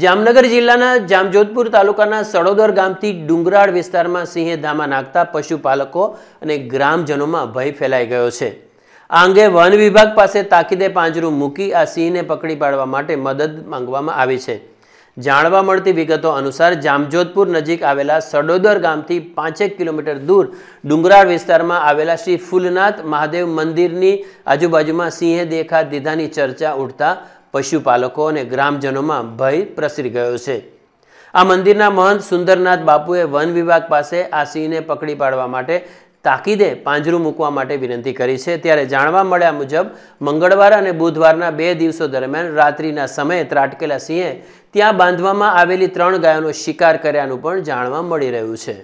જામનગર જિલ્લાના જામજોધપુર તાલુકાના સડોદર ગામથી ડુંગરાળ વિસ્તારમાં સિંહે ધામા નાખતા પશુપાલકો અને ગ્રામજનોમાં ભય ફેલાઈ ગયો છે આ અંગે વન વિભાગ પાસે તાકીદે પાંજરું મૂકી આ સિંહને પકડી પાડવા માટે મદદ માંગવામાં આવી છે જાણવા મળતી વિગતો અનુસાર જામજોધપુર નજીક આવેલા સડોદર ગામથી પાંચેક કિલોમીટર દૂર ડુંગરાળ વિસ્તારમાં આવેલા શ્રી ફૂલનાથ મહાદેવ મંદિરની આજુબાજુમાં સિંહે દેખા દીધાની ચર્ચા ઉઠતા પશુપાલકો અને ગ્રામજનોમાં ભય પ્રસરી ગયો છે આ મંદિરના મહંત સુંદરનાથ બાપુએ વન વિભાગ પાસે આ સિંહને પકડી પાડવા માટે તાકીદે પાંજરું મૂકવા માટે વિનંતી કરી છે ત્યારે જાણવા મળ્યા મુજબ મંગળવાર અને બુધવારના બે દિવસો દરમિયાન રાત્રિના સમયે ત્રાટકેલા સિંહે ત્યાં બાંધવામાં આવેલી ત્રણ ગાયોનો શિકાર કર્યાનું પણ જાણવા મળી રહ્યું છે